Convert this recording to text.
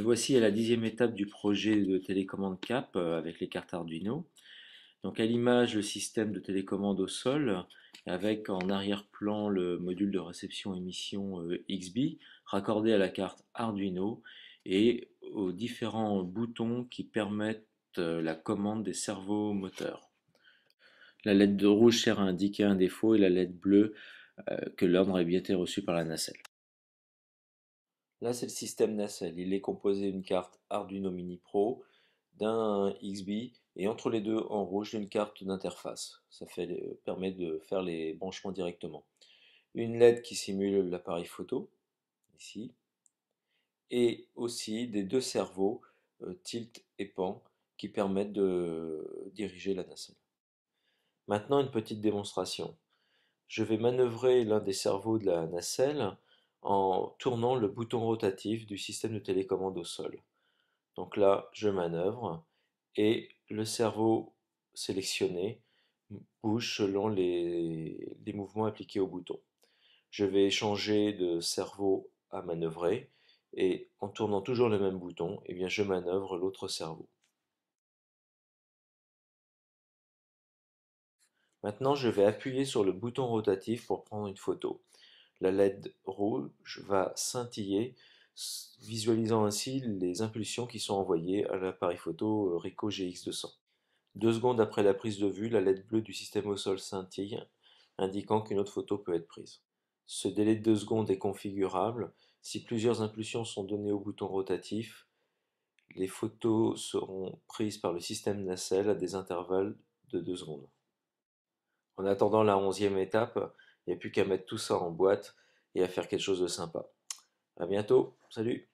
voici à la dixième étape du projet de télécommande CAP euh, avec les cartes Arduino. Donc à l'image, le système de télécommande au sol, avec en arrière-plan le module de réception-émission euh, XB, raccordé à la carte Arduino et aux différents boutons qui permettent euh, la commande des cerveaux moteurs. La lettre de rouge sert à indiquer un défaut et la lettre bleue que l'ordre a bien été reçu par la nacelle. Là, c'est le système nacelle. E il est composé d'une carte Arduino Mini Pro, d'un XB, et entre les deux, en rouge, d'une carte d'interface. Ça euh, permet de faire les branchements directement. Une LED qui simule l'appareil photo, ici, et aussi des deux cerveaux, euh, tilt et pan, qui permettent de diriger la nacelle. Maintenant, une petite démonstration. Je vais manœuvrer l'un des cerveaux de la nacelle en tournant le bouton rotatif du système de télécommande au sol. Donc là, je manœuvre et le cerveau sélectionné bouge selon les, mouvements appliqués au bouton. Je vais changer de cerveau à manœuvrer et en tournant toujours le même bouton, eh bien je manœuvre l'autre cerveau. Maintenant, je vais appuyer sur le bouton rotatif pour prendre une photo. La LED rouge va scintiller, visualisant ainsi les impulsions qui sont envoyées à l'appareil photo euh, Ricoh GX200. Deux secondes après la prise de vue, la LED bleue du système au sol scintille, indiquant qu'une autre photo peut être prise. Ce délai de deux secondes est configurable. Si plusieurs impulsions sont données au bouton rotatif, les photos seront prises par le système nacelle à des intervalles de deux secondes. En attendant la onzième étape, il n'y a plus qu'à mettre tout ça en boîte et à faire quelque chose de sympa. À bientôt. Salut